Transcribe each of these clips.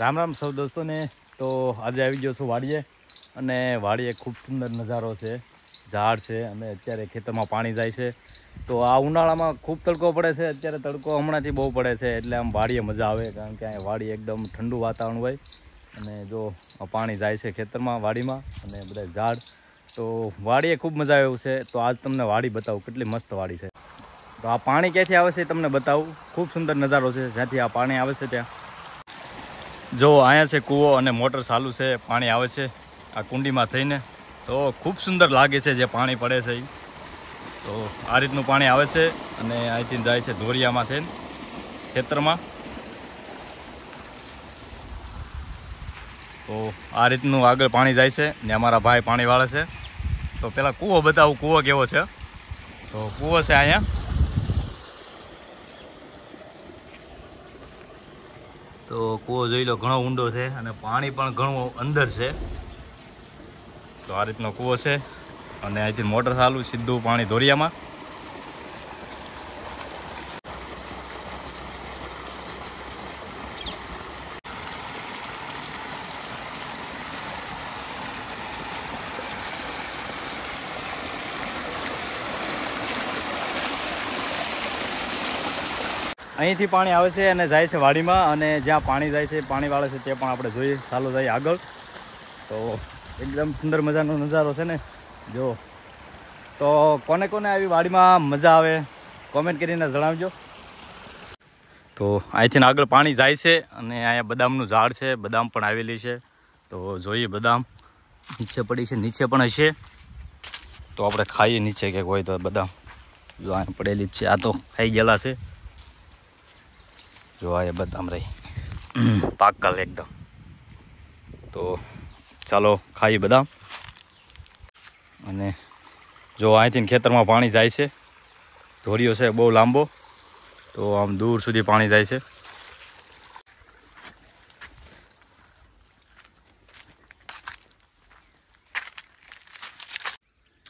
રામ રામ સૌ દોસ્તોને તો આજે આવી ગયો છું વાડીએ અને વાડીએ ખૂબ સુંદર નજારો છે ઝાડ છે અને અત્યારે ખેતરમાં પાણી જાય છે તો આ ઉનાળામાં ખૂબ તડકો પડે છે અત્યારે તડકો હમણાંથી બહુ પડે છે એટલે આમ વાડીએ મજા આવે કારણ કે અહીંયા વાડી એકદમ ઠંડુ વાતાવરણ હોય અને જો પાણી જાય છે ખેતરમાં વાડીમાં અને બધા ઝાડ તો વાડીએ ખૂબ મજા આવે એવું છે તો આજ તમને વાડી બતાવું કેટલી મસ્ત વાડી છે તો આ પાણી ક્યાંથી આવે છે તમને બતાવું ખૂબ સુંદર નજારો છે જ્યાંથી આ પાણી આવે છે ત્યાં જો અહીંયા છે કૂવો અને મોટર ચાલુ છે પાણી આવે છે આ કુંડીમાં થઈને તો ખૂબ સુંદર લાગે છે જે પાણી પડે છે તો આ રીતનું પાણી આવે છે અને અહીંથી જાય છે ધોરિયામાં થઈને ખેતરમાં તો આ રીતનું આગળ પાણી જાય છે ને અમારા ભાઈ પાણી વાળે છે તો પેલા કૂવો બતાવું કૂવો કેવો છે તો કૂવો છે અહીંયા કુવો જોઈ લો ઘણો ઊંડો છે અને પાણી પણ ઘણું અંદર છે તો આ રીતનો કુવો છે અને અહીંથી મોટર ચાલુ સીધું પાણી ધોરિયામાં અહીંથી પાણી આવે છે અને જાય છે વાડીમાં અને જ્યાં પાણી જાય છે પાણી વાળે છે તે પણ આપણે જોઈએ ચાલો જઈએ આગળ તો એકદમ સુંદર મજાનો નજારો છે ને જો તો કોને કોને આવી વાડીમાં મજા આવે કોમેન્ટ કરીને જણાવજો તો અહીંથી આગળ પાણી જાય છે અને અહીંયા બદામનું ઝાડ છે બદામ પણ આવેલી છે તો જોઈએ બદામ નીચે પડી છે નીચે પણ હશે તો આપણે ખાઈએ નીચે કે હોય તો બદામ જો અહીંયા પડેલી જ છે આ તો ખાઈ ગયેલા છે જો આ બદામ રહી પાકલ એકદમ તો ચાલો ખાઈએ બદામ અને જો અહીંથી ખેતરમાં પાણી જાય છે ધોરીઓ છે બહુ લાંબો તો આમ દૂર સુધી પાણી જાય છે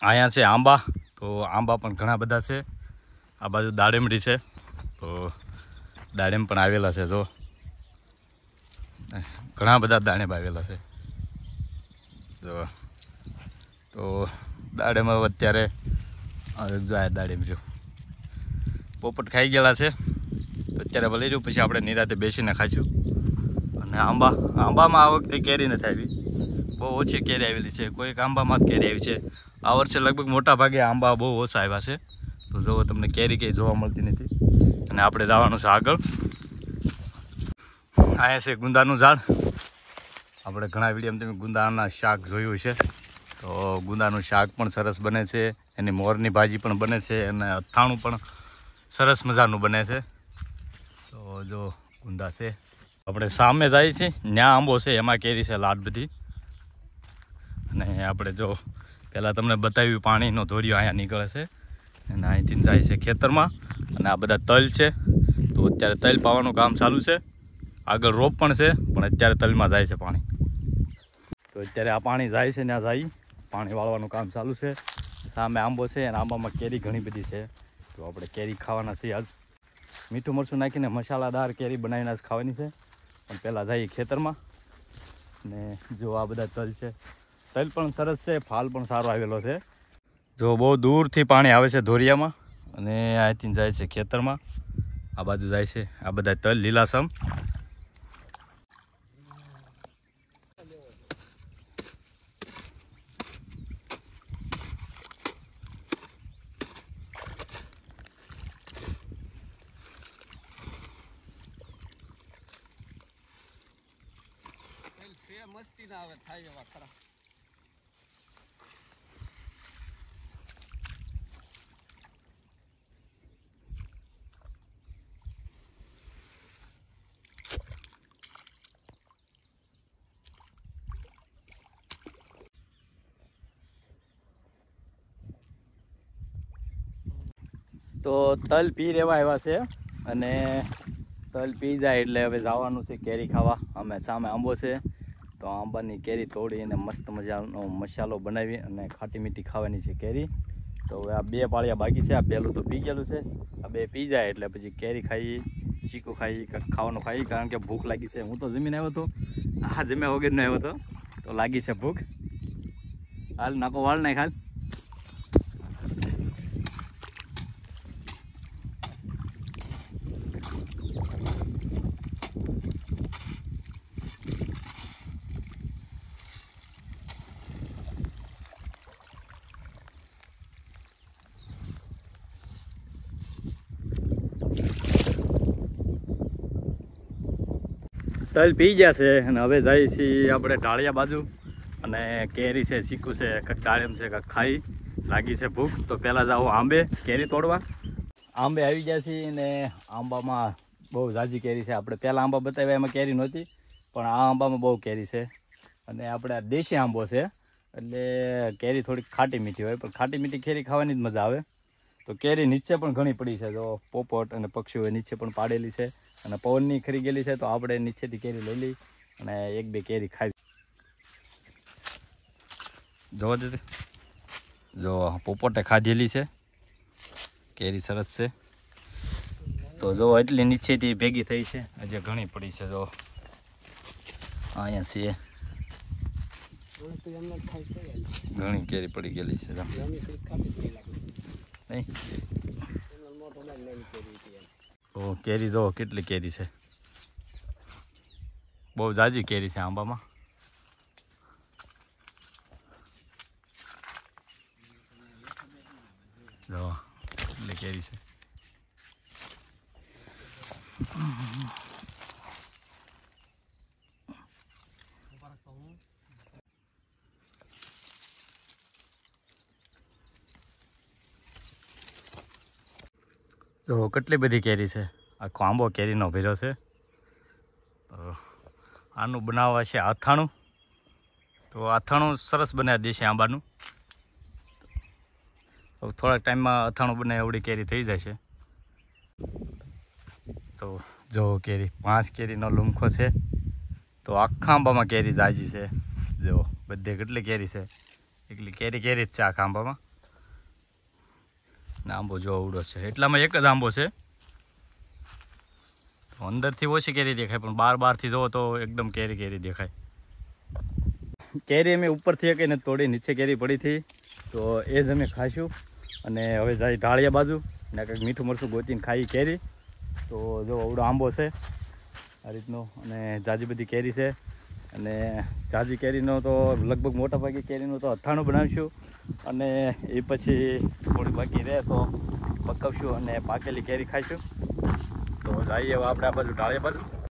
અહીંયા છે આંબા તો આંબા પણ ઘણા બધા છે આ બાજુ દાડેમડી છે દાડેમ પણ આવેલા છે જો ઘણા બધા દાણેબ આવેલા છે જો તો દાડેમ હવે અત્યારે જો આ દાડેમ જો પોપટ ખાઈ ગયેલા છે અત્યારે ભલે જો પછી આપણે નિરાતે બેસીને ખાઈશું અને આંબા આંબામાં આ વખતે કેરી નથી આવી બહુ ઓછી કેરી આવેલી છે કોઈક આંબામાં જ કેરી આવી છે આ વર્ષે લગભગ મોટા ભાગે આંબા બહુ ઓછા આવ્યા છે તો જોવો તમને કેરી કંઈ જોવા મળતી નથી અને આપણે દાવાનું છે આગળ અહીંયા છે ગુંદાનું ઝાડ આપણે ઘણા વિડીયોમાં ગુંદાના શાક જોયું છે તો ગુંદાનું શાક પણ સરસ બને છે એની મોરની ભાજી પણ બને છે અને અથાણું પણ સરસ મજાનું બને છે તો જો ગુંદા છે આપણે સામે જાય છે ત્યાં આંબો છે એમાં કેરી છે લાડ બધી અને આપણે જો પહેલાં તમને બતાવ્યું પાણીનો ધોરિયો અહીંયા નીકળે છે અને અહીંથી જાય છે ખેતરમાં અને આ બધા તલ છે તો અત્યારે તલ પાવાનું કામ ચાલુ છે આગળ રોપ પણ છે પણ અત્યારે તલમાં જાય છે પાણી તો અત્યારે આ પાણી જાય છે ને આ જાય પાણી વાળવાનું કામ ચાલુ છે સામે આંબો છે અને આંબામાં કેરી ઘણી બધી છે તો આપણે કેરી ખાવાના છીએ આજ મીઠું મરચું નાખીને મસાલાદાર કેરી બનાવીને જ ખાવાની છે પણ પહેલાં જઈએ ખેતરમાં ને જો આ બધા તલ છે તલ પણ સરસ છે ફાલ પણ સારો આવેલો છે જો બહુ દૂરથી પાણી આવે છે ધોરિયામાં અને અહીંથી જાય છે ખેતરમાં આ બાજુ જાય છે આ બધા તલ લીલાસમ મસ્તી ના આવે થાય એવા ખરા તો તલ પી રહેવા આવ્યા છે અને તલ પી જાય એટલે હવે જવાનું છે કેરી ખાવા અમે સામે આંબો છે તો આંબાની કેરી તોડીને મસ્ત મજાનો મસાલો બનાવી અને ખાટી મીઠી ખાવાની છે કેરી તો હવે આ બે પાળિયા બાકી છે આ પહેલું તો પી ગયેલું છે આ બે પી જાય એટલે પછી કેરી ખાઈ ચીકુ ખાઈ ખાવાનું ખાઈ કારણ કે ભૂખ લાગી છે હું તો જમીને આવ્યો હતો હા જમ્યા વગરનો આવ્યો હતો તો લાગી છે ભૂખ હાલ નાકો વાળ નાખ હાલ તલ પી ગયા છે અને હવે જઈએ છીએ આપણે ટાળિયા બાજુ અને કેરી છે ચીકુ છે કાંઈક ડાળિયમ છે કાંઈક ખાઈ લાગી છે ભૂખ તો પહેલાં જાઓ આંબે કેરી તોડવા આંબે આવી ગયા છીએ અને આંબામાં બહુ ઝાઝી કેરી છે આપણે પહેલાં આંબા બતાવ્યા એમાં કેરી નહોતી પણ આ આંબામાં બહુ કેરી છે અને આપણે દેશી આંબો છે એટલે કેરી થોડીક ખાટી મીઠી હોય પણ ખાટી મીઠી કેરી ખાવાની જ મજા આવે તો કેરી નીચે પણ ઘણી પડી છે જો પોપટ અને પક્ષીઓ નીચે પણ પાડેલી છે અને પવનની ખરી ગયેલી છે તો આપણે નીચેથી કેરી લઈ લઈ અને એક બે કેરી ખાવી જોવા દે જો પોપોટે ખાધેલી છે કેરી સરસ છે તો જો એટલી નીચેથી ભેગી થઈ છે હજી ઘણી પડી છે જો અહીંયા છીએ ઘણી કેરી પડી ગયેલી છે નહીં તો કેરી જુઓ કેટલી કેરી છે બહુ જાજી કેરી છે આંબામાં જો કેટલી કેરી છે જો કેટલી બધી કેરી છે આખો આંબો કેરીનો ભેરો છે આનું બનાવવા છે અથાણું તો અથાણું સરસ બનાવી દેશે આંબાનું થોડાક ટાઈમમાં અથાણું બનાવી એવડી કેરી થઈ જશે તો જો કેરી પાંચ કેરીનો લુમખો છે તો આખા આંબામાં કેરી જાજી છે જો બધે કેટલી કેરી છે એટલી કેરી કેરી જ છે આખા આંબામાં ને આંબો જો અવડો છે એટલામાં એક જ આંબો છે અંદરથી ઓછી કેરી દેખાય પણ બાર બારથી જોવો તો એકદમ કેરી કેરી દેખાય કેરી અમે ઉપરથી એક એને તોડી નીચે કેરી પડી હતી તો એ જ અમે ખાશું અને હવે જાય ઢાળિયા બાજુ ને કંઈક મીઠું મરચું ગોતીને ખાઈ કેરી તો જો અવડો આંબો છે આ રીતનો અને જાજી બધી કેરી છે અને જાજી કેરીનો તો લગભગ મોટાભાગે ભાગે કેરીનો તો અથાણું બનાવીશું અને એ પછી થોડી બાકી રહે તો પકવશું અને પાકેલી કેરી ખાઈશું તો જઈએ આપણે આ બાજુ ટાળીએ બાજુ